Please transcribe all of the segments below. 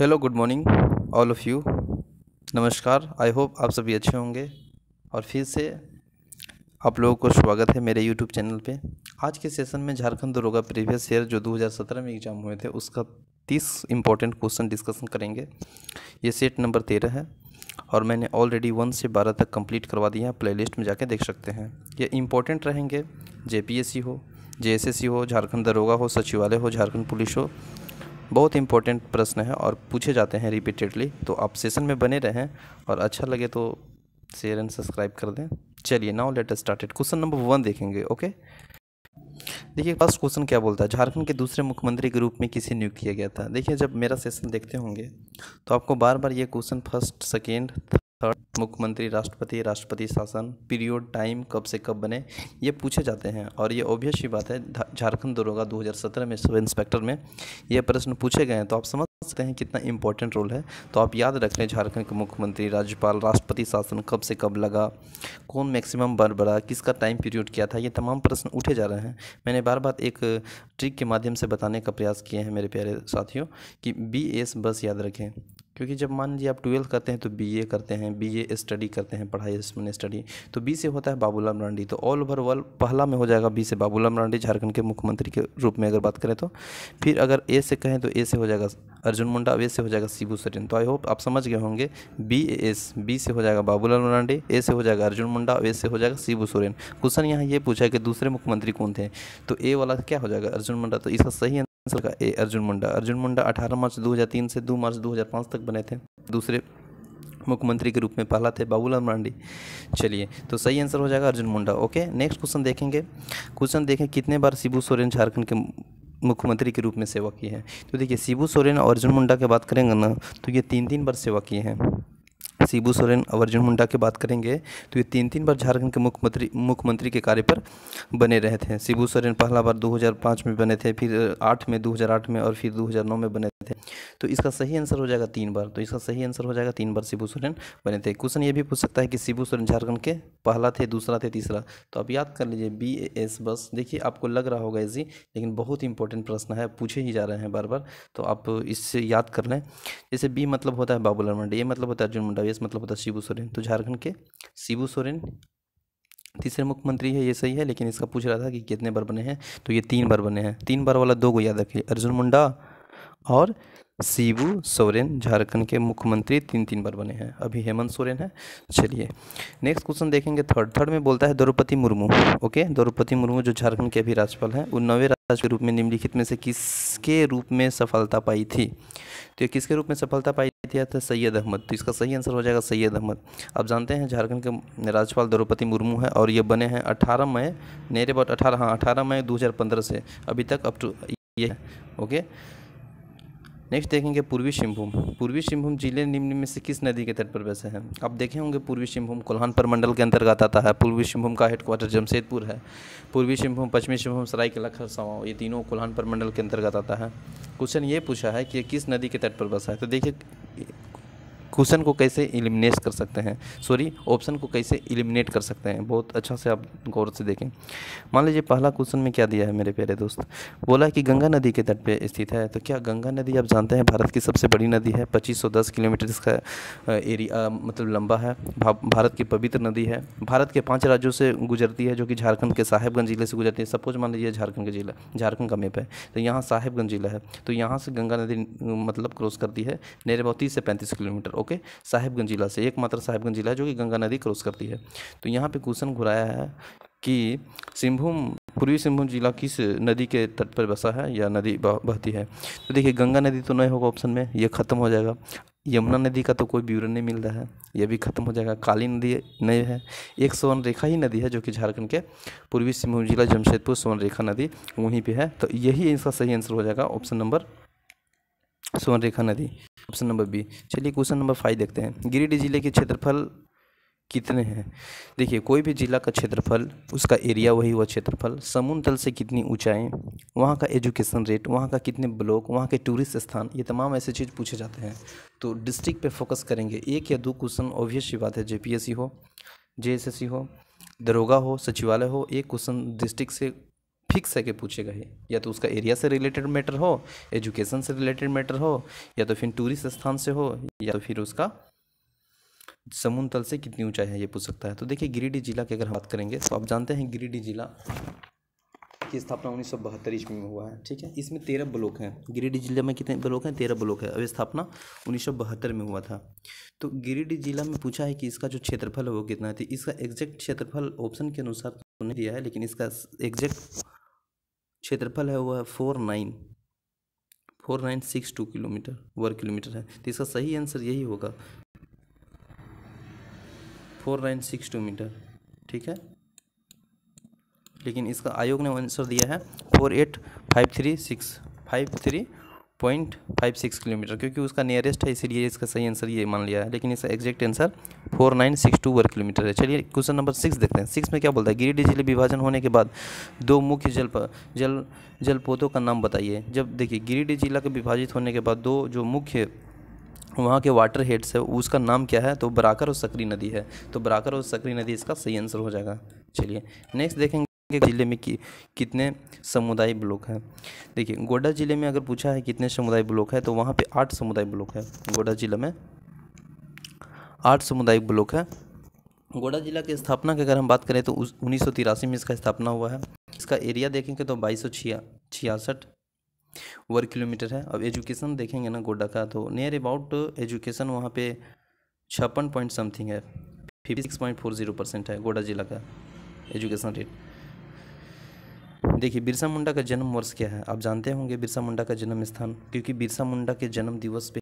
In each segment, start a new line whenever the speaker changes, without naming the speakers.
hello good morning all of you नमस्कार I hope आप सभी अच्छे होंगे और फिर से आप लोगों को स्वागत है मेरे यूट्यूब चैनल पे आज के सेशन में झारखंड दरोगा प्रीवियस ईयर जो 2017 में एग्ज़ाम हुए थे उसका 30 इंपॉर्टेंट क्वेश्चन डिस्कशन करेंगे ये सेट नंबर तेरह है और मैंने ऑलरेडी वन से बारह तक कंप्लीट करवा दिया है प्लेलिस्ट में जाके देख सकते हैं ये इंपॉर्टेंट रहेंगे जे हो जे हो झारखंड दरोगा हो सचिवालय हो झारखंड पुलिस हो बहुत इंपॉर्टेंट प्रश्न है और पूछे जाते हैं रिपीटेडली तो आप सेशन में बने रहें और अच्छा लगे तो शेयर एंड सब्सक्राइब कर दें चलिए now let started question number one देखेंगे ओके देखिए फर्स्ट क्वेश्चन क्या बोलता है झारखंड के दूसरे मुख्यमंत्री के रूप में किसे नियुक्त किया गया था देखिए जब मेरा सेशन देखते होंगे तो आपको बार बार ये क्वेश्चन फर्स्ट सेकेंड थर्ड मुख्यमंत्री राष्ट्रपति राष्ट्रपति शासन पीरियड टाइम कब से कब बने ये पूछे जाते हैं और ये ऑब्वियस ही बात है झारखंड दरोगा 2017 में सब इंस्पेक्टर में ये प्रश्न पूछे गए हैं तो आप समझ सकते हैं कितना इंपॉर्टेंट रोल है तो आप याद रख लें झारखंड के मुख्यमंत्री राज्यपाल राष्ट्रपति शासन कब से कब लगा कौन मैक्सिमम बार बढ़ा किसका टाइम पीरियड क्या था ये तमाम प्रश्न उठे जा रहे हैं मैंने बार बार एक ट्रिक के माध्यम से बताने का प्रयास किए हैं मेरे प्यारे साथियों कि बी एस बस याद रखें क्योंकि जब मान लीजिए आप ट्वेल्थ करते हैं तो बीए करते हैं बीए स्टडी करते हैं पढ़ाई इसमें स्टडी तो बी से होता है बाबूलाल मरांडी तो ऑल ओवर वर्ल्ड पहला में हो जाएगा बी से बाबूलाल मरांडी झारखंड के मुख्यमंत्री के रूप में अगर बात करें तो फिर अगर ए से कहें तो ए से हो जाएगा अर्जुन मुंडा ए से हो जाएगा शिबू सोरेन तो आई होप आप समझ गए होंगे बी ए एस बी से हो जाएगा बाबूलाल मरांडी ए से हो जाएगा अर्जुन मुंडा ए से हो जाएगा शिबू सोरेन क्वेश्चन यहाँ ये पूछा है कि दूसरे मुख्यमंत्री कौन थे तो ए वाला क्या हो जाएगा अर्जुन मुंडा तो इसका सही आंसर का ए अर्जुन मुंडा अर्जुन मुंडा 18 मार्च 2003 से 2 मार्च 2005 तक बने थे दूसरे मुख्यमंत्री के रूप में पहला थे बाबूलाल मरांडी चलिए तो सही आंसर हो जाएगा Arjun Munda okay next question देखेंगे क्वेश्चन देखें कितने बार शिबू सोरेन झारखंड के मुख्यमंत्री के रूप में सेवा की है तो देखिए शिबू सोरेन और अर्जुन मुंडा की बात करेंगे ना तो ये तीन तीन बार सेवा किए हैं शिबू सोरेन और अर्जुन मुंडा की बात करेंगे तो ये तीन तीन बार झारखंड के मुख्यमंत्री मुख्यमंत्री के कार्य पर बने रहे थे शिबू सोरेन पहला बार 2005 में बने थे फिर आठ में 2008 में और फिर 2009 में बने थे तो इसका सही आंसर हो जाएगा तीन बार तो इसका सही आंसर हो जाएगा तीन बार शिबू सोरेन बने थे क्वेश्चन ये भी पूछ सकता है कि शिबू सोरेन झारखंड के पहला थे दूसरा थे तीसरा तो आप याद कर लीजिए बी एस बस देखिए आपको लग रहा होगा इसी लेकिन बहुत इंपॉर्टेंट प्रश्न है पूछे ही जा रहे हैं बार बार तो आप इससे याद कर लें जैसे बी मतलब होता है बाबूलाल मंडी ये मतलब होता है अर्जुन मुंडा एस मतलब होता है शिबू सोरेन तो झारखंड के शिबू सोरेन तीसरे मुख्यमंत्री है ये सही है लेकिन इसका पूछ रहा था कि कितने बार बने हैं तो ये तीन बार बने हैं तीन बार वाला दो को याद रखिए अर्जुन मुंडा और शिबू सोरेन झारखंड के मुख्यमंत्री तीन तीन बार बने हैं अभी हेमंत सोरेन है चलिए नेक्स्ट क्वेश्चन देखेंगे थर्ड थर्ड में बोलता है द्रौपदी मुर्मू ओके द्रौपदी मुर्मू जो झारखंड के अभी राज्यपाल हैं वो नवे राज्य के रूप में निम्नलिखित में से किसके रूप में सफलता पाई थी तो ये किसके रूप में सफलता पाई थी था तो सैयद अहमद तो इसका सही आंसर हो जाएगा सैयद अहमद आप जानते हैं झारखंड के राज्यपाल द्रौपदी मुर्मू है और ये बने हैं अठारह मई नेरे अबाउट अठारह हाँ अठारह मई दो से अभी तक अप टू ये ओके नेक्स्ट देखेंगे पूर्वी सिंहभूम पूर्वी सिंहभूम जिले निम्न में से किस नदी के तट पर बसे हैं आप देखे होंगे पूर्वी सिंहभूम कोल्हान मंडल के अंतर्गत आता है पूर्वी सिंहभूम का हेडक्वार्टर जमशेदपुर है पूर्वी सिंहभूम पश्चिमी सिंहभूम सरायकेला खरसावा ये तीनों कोल्हान मंडल के अंतर्गत आता है क्वेश्चन ये पूछा है कि ये किस नदी के तट पर बसा है तो देखिए क्वेश्चन को कैसे इलिमिनेट कर सकते हैं सॉरी ऑप्शन को कैसे इलिमिनेट कर सकते हैं बहुत अच्छा से आप गौर से देखें मान लीजिए पहला क्वेश्चन में क्या दिया है मेरे प्यारे दोस्त बोला कि गंगा नदी के तट पर स्थित है तो क्या गंगा नदी आप जानते हैं भारत की सबसे बड़ी नदी है पच्चीस किलोमीटर इसका एरिया मतलब लंबा है भारत की पवित्र नदी है भारत के पाँच राज्यों से गुजरती है जो कि झारखंड के साहेबगंज ज़िले से गुजरती है सपोज मान लीजिए झारखंड का जिला झारखंड का मेप है तो यहाँ साहेबगंज ज़िला है तो यहाँ से गंगा नदी मतलब क्रॉस करती है नियर तीस से पैंतीस किलोमीटर ओके साहिबगंज जिला से एकमात्र साहिबगंज जिला जो कि गंगा नदी क्रॉस करती है तो यहाँ पे क्वेश्चन घुराया है कि सिंहभूम पूर्वी सिंहभूम जिला किस नदी के तट पर बसा है या नदी बहती है तो देखिए गंगा नदी तो नहीं होगा ऑप्शन में यह ख़त्म हो जाएगा यमुना नदी का तो कोई विवरण नहीं मिल रहा है यह भी खत्म हो जाएगा काली नदी नहीं है एक स्वर्ण रेखा ही नदी है जो कि झारखंड के पूर्वी सिंहभूम जिला जमशेदपुर स्वर्ण रेखा नदी वहीं पे है तो यही इसका सही आंसर हो जाएगा ऑप्शन नंबर स्वर्ण रेखा नदी ऑप्शन नंबर बी चलिए क्वेश्चन नंबर फाइव देखते हैं गिरिडीह जिले के क्षेत्रफल कितने हैं देखिए कोई भी ज़िला का क्षेत्रफल उसका एरिया वही हुआ क्षेत्रफल समुद्र तल से कितनी ऊंचाई वहाँ का एजुकेशन रेट वहाँ का कितने ब्लॉक वहाँ के टूरिस्ट स्थान ये तमाम ऐसे चीज़ पूछे जाते हैं तो डिस्ट्रिक्ट पे फोकस करेंगे एक या दो क्वेश्चन ऑब्वियस ही बात है जे हो जे हो दरोगा हो सचिवालय हो एक क्वेश्चन डिस्ट्रिक्ट से फिक्स है कि पूछेगा ही या तो उसका एरिया से रिलेटेड मैटर हो एजुकेशन से रिलेटेड मैटर हो या तो फिर टूरिस्ट स्थान से हो या तो फिर उसका समुद्र तल से कितनी ऊंचाई है ये पूछ सकता है तो देखिए गिरिडीह जिला की अगर बात करेंगे तो आप जानते हैं गिरिडीह जिला की स्थापना उन्नीस सौ बहत्तर ईस्वी में हुआ है ठीक है इसमें तेरह ब्लॉक हैं गिरिडीह जिले में कितने ब्लॉक हैं तेरह ब्लॉक है अब स्थापना उन्नीस सौ बहत्तर में हुआ था तो गिरिडीह जिला में पूछा है कि इसका जो क्षेत्रफल है वो कितना है तो इसका एग्जैक्ट क्षेत्रफल ऑप्शन के अनुसार तो नहीं दिया है लेकिन इसका एग्जैक्ट क्षेत्रफल है वह four nine four nine six two kilometre वर्ग किलोमीटर है तो इसका सही आंसर यही होगा four nine six two metre ठीक है लेकिन इसका आयोग ने आंसर दिया है four eight five three six five three point five six kilometre क्योंकि उसका नियरेस्ट है इसीलिए इसका सही आंसर ये मान लिया है लेकिन इसका exact answer four nine six two वर्ग किलोमीटर है चलिए क्वेश्चन नंबर सिक्स देखते हैं सिक्स में क्या बोलता है गिरिडीह जिले विभाजन होने के बाद दो मुख्य जल जल जलपोतों का नाम बताइए जब देखिए गिरिडीह जिला के विभाजित होने के बाद दो जो मुख्य वहाँ के वाटर हेड्स है उसका नाम क्या है तो बराकर और सकरी नदी है तो बराकर और सकरी नदी इसका सही आंसर हो जाएगा चलिए नेक्स्ट देखेंगे ज़िले में कि कितने समुदाय ब्लॉक हैं देखिए गोड्डा ज़िले में अगर पूछा है कितने समुदाय ब्लॉक है तो वहाँ पे आठ समुदाय ब्लॉक है गोड्डा ज़िले में आठ समुदाय ब्लॉक है गोड्डा जिला की स्थापना की अगर हम बात करें तो उन्नीस में इसका स्थापना हुआ है इसका एरिया देखेंगे तो बाईस छियासठ वर्ग किलोमीटर है अब एजुकेशन देखेंगे ना गोड्डा का तो नियर अबाउट एजुकेशन वहाँ पे छप्पन पॉइंट समथिंग है fifty six point four zero percent है गोड्डा जिला का एजुकेशन रेट देखिए बिरसा मुंडा का जन्म वर्ष क्या है आप जानते होंगे बिरसा मुंडा का जन्म स्थान क्योंकि बिरसा मुंडा के जन्म दिवस पे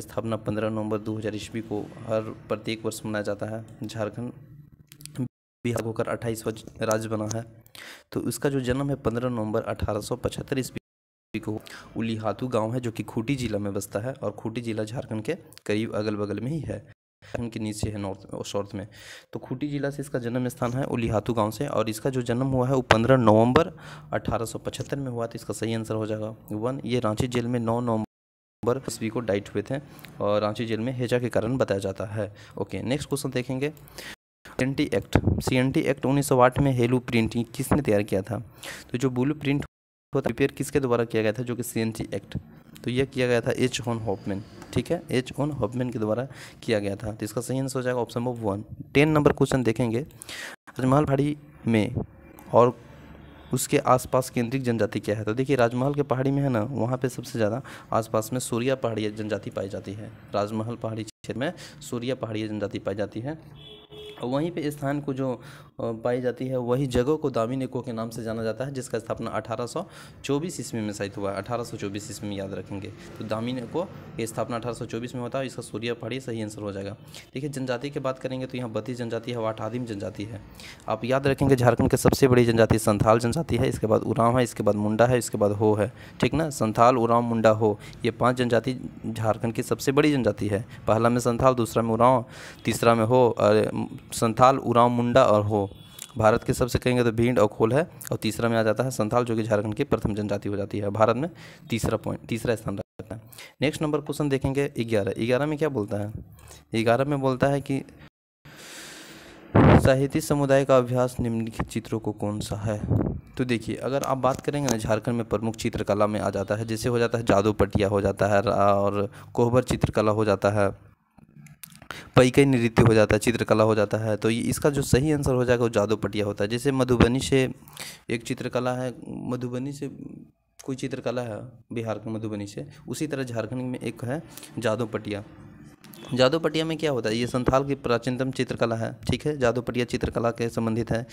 स्थापना 15 नवंबर 2000 ईस्वी को हर प्रत्येक वर्ष मनाया जाता है झारखंड बिहार होकर अट्ठाईसवा राज्य बना है तो उसका जो जन्म है 15 नवंबर अठारह ईस्वी को हाथू गांव है जो कि खूंटी जिला में बसता है और खूंटी जिला झारखंड के करीब अगल बगल में ही है के नीचे है नॉर्थ और साउथ में तो खूटी जिला से इसका जन्म स्थान है उलिहातू गांव से और इसका जो जन्म हुआ है वो 15 नवंबर 1875 में हुआ था इसका सही आंसर हो जाएगा वन ये रांची जेल में 9 नवंबर तस्वीर को डाइट हुए थे और रांची जेल में हेजा के कारण बताया जाता है ओके नेक्स्ट क्वेश्चन देखेंगे सी एक्ट सी एक्ट उन्नीस में हेलू प्रिंट किसने तैयार किया था तो जो ब्लू प्रिंट होता प्रिपेयर किसके द्वारा किया गया था जो कि सी एक्ट तो यह किया गया था एच हॉन होपमैन ठीक है एच ओन हॉबमैन के द्वारा किया गया था तो इसका सही आंसर हो जाएगा option number one ten number question देखेंगे राजमहल पहाड़ी में और उसके आसपास केंद्रित जनजाति क्या है तो देखिए राजमहल के पहाड़ी में है ना वहाँ पे सबसे ज़्यादा आसपास में सूर्या पहाड़ी जनजाति पाई जाती है राजमहल पहाड़ी क्षेत्र में सूर्या पहाड़ी जनजाति पाई जाती है वहीं पे स्थान को जो पाई जाती है वही जगह को दामी नेको के नाम से जाना जाता है जिसका स्थापना 1824 ईस्वी में शायद हुआ है 1824 ईस्वी में याद रखेंगे तो दामी नेको की स्थापना 1824 में होता है इसका सूर्य पहाड़ी सही आंसर हो जाएगा देखिए जनजाति की बात करेंगे तो यहाँ बत्तीस जनजाति है वाट आदिम जनजाति है आप याद रखेंगे झारखंड के सबसे बड़ी जनजाति संथाल जनजाति है इसके बाद उराव है इसके बाद मुंडा है इसके बाद हो है ठीक ना संथाल उराव मुंडा हो ये पाँच जनजाति झारखंड की सबसे बड़ी जनजाति है पहला में संथाल दूसरा में उराव तीसरा में हो और संथाल उराव मुंडा और हो भारत के सबसे कहेंगे तो भीड़ और खोल है और तीसरा में आ जाता है संथाल जो कि झारखंड की प्रथम जनजाति हो जाती है भारत में तीसरा पॉइंट तीसरा स्थान रहता है नेक्स्ट नंबर क्वेश्चन देखेंगे ग्यारह ग्यारह में क्या बोलता है ग्यारह में बोलता है कि साहित्य समुदाय का अभ्यास निम्नलिखित चित्रों को कौन सा है तो देखिए अगर आप बात करेंगे ना झारखंड में प्रमुख चित्रकला में आ जाता है जैसे हो जाता है जादू पटिया हो जाता है और कोहबर चित्रकला हो जाता है पैकई नृत्य हो जाता है चित्रकला हो जाता है तो इसका जो सही आंसर हो जाएगा वो जादू पटिया होता है जैसे मधुबनी से एक चित्रकला है मधुबनी से कोई चित्रकला है बिहार के मधुबनी से उसी तरह झारखंड में एक है जादू पटिया जादू पटिया में क्या होता है ये संथाल की प्राचीनतम चित्रकला है ठीक है जादू पटिया चित्रकला के संबंधित है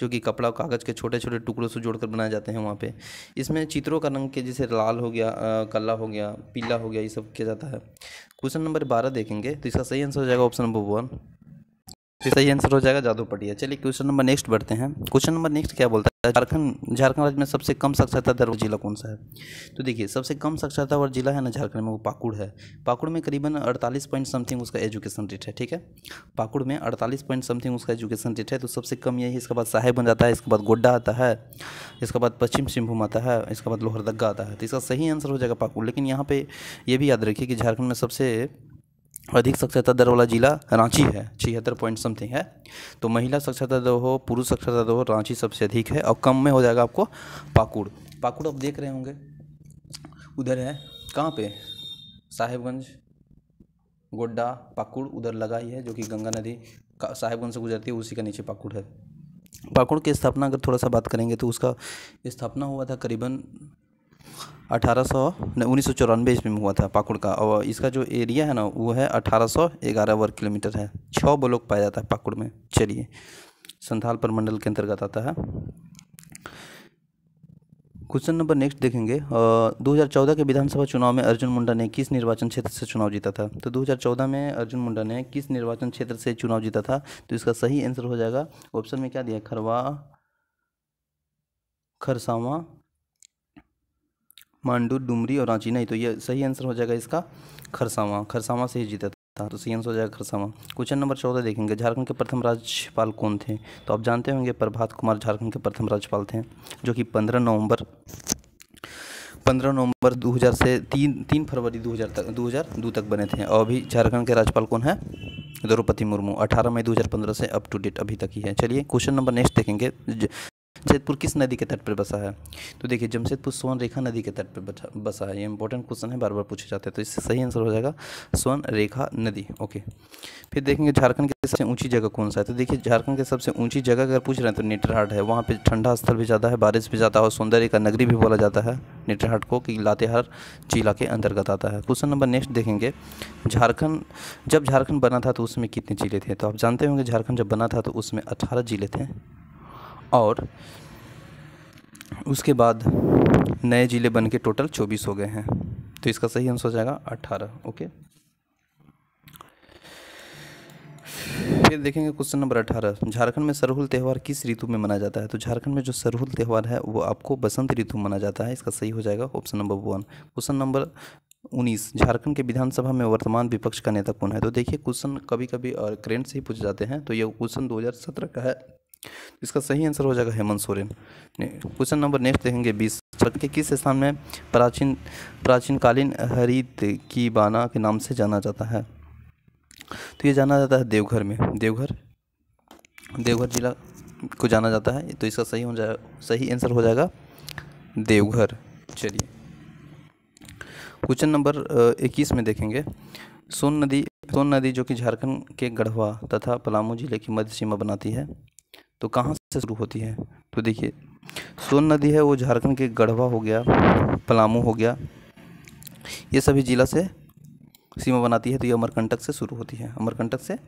जो कि कपड़ा और कागज़ के छोटे छोटे टुकड़ों से जोड़कर बनाए जाते हैं वहाँ पे इसमें चित्रों का रंग के जैसे लाल हो गया काला हो गया पीला हो गया ये सब किया जाता है क्वेश्चन नंबर बारह देखेंगे तो इसका सही आंसर हो जाएगा ऑप्शन नंबर वन तो सही आंसर हो जाएगा जादू पटिया चलिए क्वेश्चन नंबर नेक्स्ट बढ़ते हैं क्वेश्चन नंबर नेक्स्ट क्या बोलता है झारखंड झारखंड राज्य में सबसे कम साक्षरता दर जिला कौन सा है तो देखिए सबसे कम साक्षरता और जिला है ना झारखंड में वो पाकुड़ है पाकुड़ में करीबन अड़तालीस पॉइंट समथिंग उसका एजुकेशन रेट है ठीक है पाकुड़ में अड़तालीस पॉइंट समथिंग उसका एजुकेशन रेट है तो सबसे कम यही इसके बाद साहेब बन जाता है इसके बाद गोड्डा आता है इसके बाद पश्चिम सिंहभूम आता है इसके बाद लोहरदग्गा आता है तो इसका सही आंसर हो जाएगा पाकुड़ लेकिन यहाँ पर यह भी याद रखिए कि झारखंड में सबसे अधिक साक्षरता दर वाला जिला रांची है छिहत्तर पॉइंट समथिंग है तो महिला साक्षरता दर हो पुरुष साक्षरता दर हो रांची सबसे अधिक है और कम में हो जाएगा आपको पाकुड़ पाकुड़ आप देख रहे होंगे उधर है कहाँ पे साहेबगंज गोड्डा पाकुड़ उधर लगा ही है जो कि गंगा नदी साहेबगंज से गुजरती है उसी का नीचे पाकुड़ है पाकुड़ की स्थापना अगर थोड़ा सा बात करेंगे तो उसका स्थापना हुआ था करीबन अठारह सौ उन्नीस सौ चौरानवे ईस्वी में हुआ था पाकुड़ का और इसका जो एरिया है ना वो है अठारह सौ ग्यारह वर्ग किलोमीटर है छः ब्लॉक पाया जाता है पाकुड़ में चलिए संथाल परमंडल के अंतर्गत आता है क्वेश्चन नंबर नेक्स्ट देखेंगे दो हज़ार चौदह के विधानसभा चुनाव में अर्जुन मुंडा ने किस निर्वाचन क्षेत्र से चुनाव जीता था तो 2014 में अर्जुन मुंडा ने किस निर्वाचन क्षेत्र से चुनाव जीता था तो इसका सही आंसर हो जाएगा ऑप्शन में क्या दिया खरवा खरसावा मांडू डुमरी और रांची नहीं तो ये सही आंसर हो जाएगा इसका खरसावां खरसावा से ही जीता था तो सही आंसर हो जाएगा खरसावां क्वेश्चन नंबर चौदह देखेंगे झारखंड के प्रथम राज्यपाल कौन थे तो आप जानते होंगे प्रभात कुमार झारखंड के प्रथम राज्यपाल थे जो कि पंद्रह नवम्बर पंद्रह नवंबर 2000 से तीन तीन फरवरी 2000 तक 2002 तक बने थे और अभी झारखंड के राज्यपाल कौन है द्रौपदी मुर्मू 18 मई 2015 से अप टू डेट अभी तक ही है चलिए क्वेश्चन नंबर नेक्स्ट देखेंगे जमशेदपुर किस नदी के तट पर बसा है तो देखिए जमशेदपुर स्वर्ण रेखा नदी के तट पर बसा है ये इंपॉर्टेंट क्वेश्चन है बार बार पूछे जाते हैं तो इससे सही आंसर हो जाएगा सोन रेखा नदी ओके फिर देखेंगे झारखंड की सबसे ऊंची जगह कौन सा है तो देखिए झारखंड के सबसे ऊंची जगह अगर पूछ रहे हैं तो नेटरहाट है वहाँ पर ठंडा स्थल भी ज़्यादा है बारिश भी ज़्यादा और सौंदर्य का नगरी भी बोला जाता है नेटरहाट को कि लातेहार जिला के अंतर्गत आता है क्वेश्चन नंबर नेक्स्ट देखेंगे झारखंड जब झारखंड बना था तो उसमें कितने जिले थे तो आप जानते होंगे झारखंड जब बना था तो उसमें अठारह जिले थे और उसके बाद नए ज़िले बन के टोटल चौबीस हो गए हैं तो इसका सही आंसर हो जाएगा अट्ठारह ओके फिर देखेंगे क्वेश्चन नंबर अठारह झारखंड में सरहुल त्यौहार किस ऋतु में मनाया जाता है तो झारखंड में जो सरहुल त्यौहार है वो आपको बसंत ऋतु में मनाया जाता है इसका सही हो जाएगा option number one question number उन्नीस झारखंड के विधानसभा में वर्तमान विपक्ष का नेता कौन है तो देखिए क्वेश्चन कभी कभी करेंट से ही पूछ जाते हैं तो ये क्वेश्चन दो का है इसका सही आंसर हो जाएगा Hemant Soren question number next देखेंगे बीस छठ के किस स्थान में प्राचीन प्राचीनकालीन हरित की बाना के नाम से जाना जाता है तो ये जाना जाता है देवघर में देवघर देवघर जिला को जाना जाता है तो इसका सही हो जाएगा सही आंसर हो जाएगा देवघर चलिए क्वेश्चन नंबर इक्कीस में देखेंगे सोन नदी सोन नदी जो कि झारखंड के गढ़वा तथा पलामू जिले की मध्य सीमा बनाती है तो कहाँ से शुरू होती है तो देखिए सोन नदी है वो झारखंड के गढ़वा हो गया पलामू हो गया ये सभी जिला से सीमा बनाती है तो ये अमरकंटक से शुरू होती है अमरकंटक से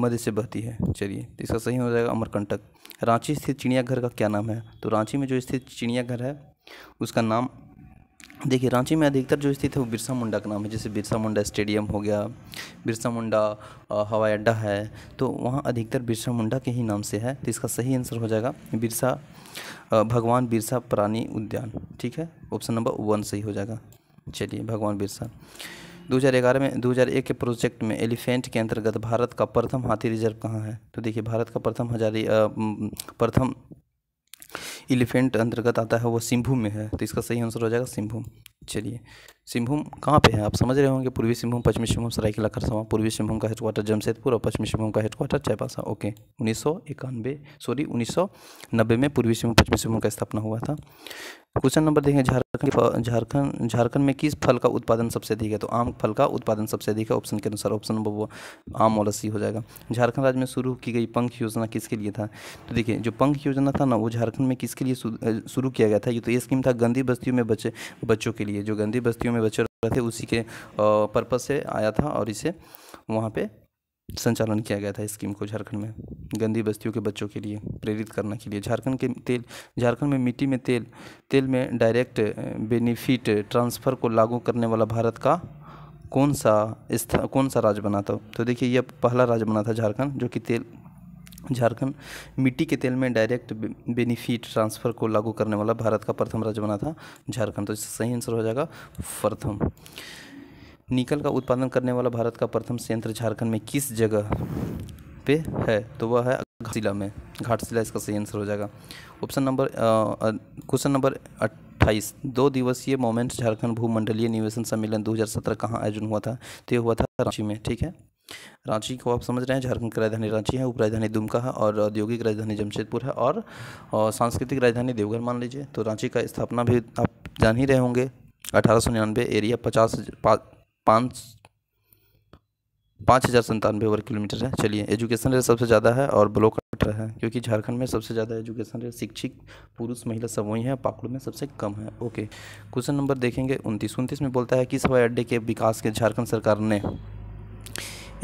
मध्य से बहती है चलिए तो इसका सही हो जाएगा अमरकंटक रांची स्थित चिड़ियाघर का क्या नाम है तो रांची में जो स्थित चिड़ियाघर है उसका नाम देखिए रांची में अधिकतर जो स्थित है वो बिरसा मुंडा का नाम है जैसे बिरसा मुंडा स्टेडियम हो गया बिरसा मुंडा हवाई अड्डा है तो वहाँ अधिकतर बिरसा मुंडा के ही नाम से है तो इसका सही आंसर हो जाएगा बिरसा भगवान बिरसा प्राणी उद्यान ठीक है ऑप्शन नंबर वन सही हो जाएगा चलिए भगवान बिरसा 2011 में 2001 के प्रोजेक्ट में एलिफेंट के अंतर्गत भारत का प्रथम हाथी रिजर्व कहाँ है तो देखिए भारत का प्रथम हजारी प्रथम एलिफेंट अंतर्गत आता है वो सिंभू में है तो इसका सही आंसर हो जाएगा सिंभू चलिए सिंहभूम कहाँ पे है आप समझ रहे होंगे पूर्वी सिंहभूम पश्चिमी सिंहभूम सरायकेला खरसवा पूर्वी सिंहभूम का हेडक्वार्टर जमशेदपुर और पश्चिमी सिंहभूम का हेडक्वार्टर चैपासा ओके उन्नीस सॉरी उन्नीस में पूर्वी सिंहभूम पश्चिमी सिंहभूम का स्थापना हुआ था क्वेश्चन नंबर देखें झारखंड झारखंड झारखंड में किस फल का उत्पादन सबसे अधिक है तो आम फल का उत्पादन सबसे अधिक है ऑप्शन के अनुसार ऑप्शन नंबर वो आम और लस्सी हो जाएगा झारखंड राज्य में शुरू की गई पंख योजना किसके लिए था तो देखिए जो पंख योजना था ना वो झारखंड में किसके लिए शुरू किया गया था ये तो ये स्कीम था गंदी बस्तियों में बच्चे बच्चों के लिए जो गंदी बस्तियों में में बच्चे रहे थे उसी के पर्पज़ से आया था और इसे वहाँ पे संचालन किया गया था स्कीम को झारखंड में गंदी बस्तियों के बच्चों के लिए प्रेरित करने के लिए झारखंड के तेल झारखंड में मिट्टी में तेल तेल में डायरेक्ट बेनिफिट ट्रांसफ़र को लागू करने वाला भारत का कौन सा कौन सा राज्य बना था तो देखिए यह पहला राज्य बना था झारखंड जो कि तेल झारखंड मिट्टी के तेल में डायरेक्ट बेनिफिट ट्रांसफ़र को लागू करने वाला भारत का प्रथम राज्य बना था झारखंड तो इसका सही आंसर हो जाएगा प्रथम निकल का उत्पादन करने वाला भारत का प्रथम संयंत्र झारखंड में किस जगह पे है तो वह है घाटशिला में घाटशिला इसका सही आंसर हो जाएगा ऑप्शन नंबर क्वेश्चन नंबर अट्ठाईस दो दिवसीय मोमेंट्स झारखंड भूमंडलीय निवेशन सम्मेलन 2017 कहाँ आयोजन हुआ था तो हुआ था रांची में ठीक है रांची को आप समझ रहे हैं झारखंड की राजधानी रांची है उपराजधानी दुमका है और औद्योगिक राजधानी जमशेदपुर है और, और सांस्कृतिक राजधानी देवघर मान लीजिए तो रांची का स्थापना भी आप जान ही रहे होंगे अठारह एरिया पचास पाँच पाँच हज़ार संतानवे वर्ग किलोमीटर है चलिए एजुकेशन रेट सबसे ज़्यादा है और ब्लॉक अठारह है क्योंकि झारखंड में सबसे ज़्यादा एजुकेशन रेट शिक्षित पुरुष महिला सब वही हैं पाकुड़ में सबसे कम है ओके क्वेश्चन नंबर देखेंगे उनतीस उनतीस में बोलता है किस हवाई अड्डे के विकास के झारखंड सरकार ने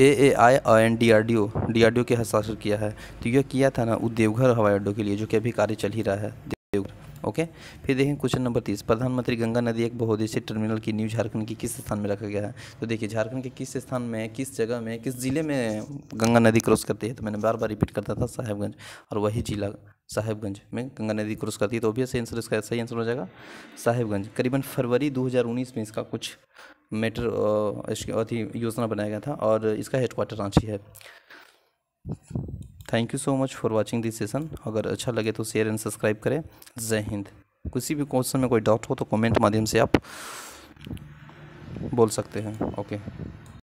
A A I N D R D O D R D O के हस्ताक्षर किया है तो यह किया था ना वो देवघर हवाई अड्डों के लिए जो कि अभी कार्य चल ही रहा है देवघर ओके फिर देखें क्वेश्चन नंबर तीस प्रधानमंत्री गंगा नदी एक बहुदेशी टर्मिनल की न्यू झारखंड की किस स्थान में रखा गया है तो देखिए झारखंड के किस स्थान में किस जगह में किस ज़िले में गंगा नदी क्रॉस करती है तो मैंने बार बार रिपीट करता था साहेबगंज और वही जिला साहेबगंज में गंगा नदी क्रॉस करती है तो ऑब्वियस आंसर इसका सही आंसर हो जाएगा साहेबगंज करीबन फरवरी 2019 में इसका कुछ मेटर अथी योजना बनाया गया था और इसका हेडक्वार्टर रांची है thank you so much for watching this session अगर अच्छा लगे तो शेयर एंड सब्सक्राइब करें जय हिंद किसी भी क्वेश्चन में कोई डाउट हो तो कमेंट माध्यम से आप बोल सकते हैं ओके